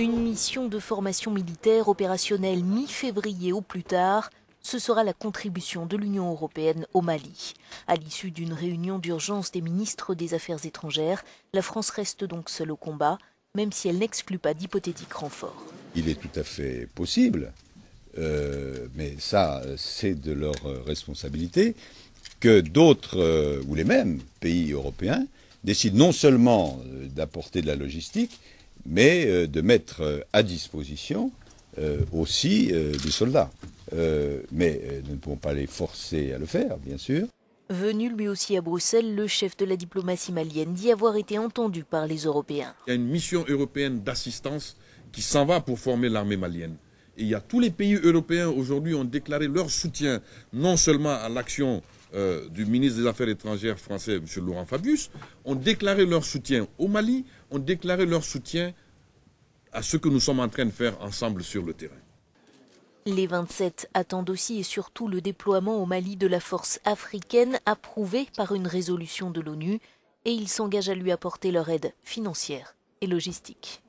Une mission de formation militaire opérationnelle mi-février au plus tard, ce sera la contribution de l'Union européenne au Mali. À l'issue d'une réunion d'urgence des ministres des Affaires étrangères, la France reste donc seule au combat, même si elle n'exclut pas d'hypothétiques renforts. Il est tout à fait possible, euh, mais ça c'est de leur responsabilité, que d'autres euh, ou les mêmes pays européens décident non seulement euh, d'apporter de la logistique, mais euh, de mettre euh, à disposition euh, aussi des soldats. mais nous ne pouvons pas les forcer à le faire, bien sûr. Venu lui aussi à Bruxelles, le chef de la diplomatie malienne dit avoir été entendu par les Européens. Il y a une mission européenne d'assistance qui s'en va pour former l'armée malienne. Et il y a tous les pays européens aujourd'hui ont déclaré leur soutien non seulement à l'action euh, du ministre des Affaires étrangères français, M. Laurent Fabius, ont déclaré leur soutien au Mali, ont déclaré leur soutien à ce que nous sommes en train de faire ensemble sur le terrain. Les 27 attendent aussi et surtout le déploiement au Mali de la force africaine approuvée par une résolution de l'ONU et ils s'engagent à lui apporter leur aide financière et logistique.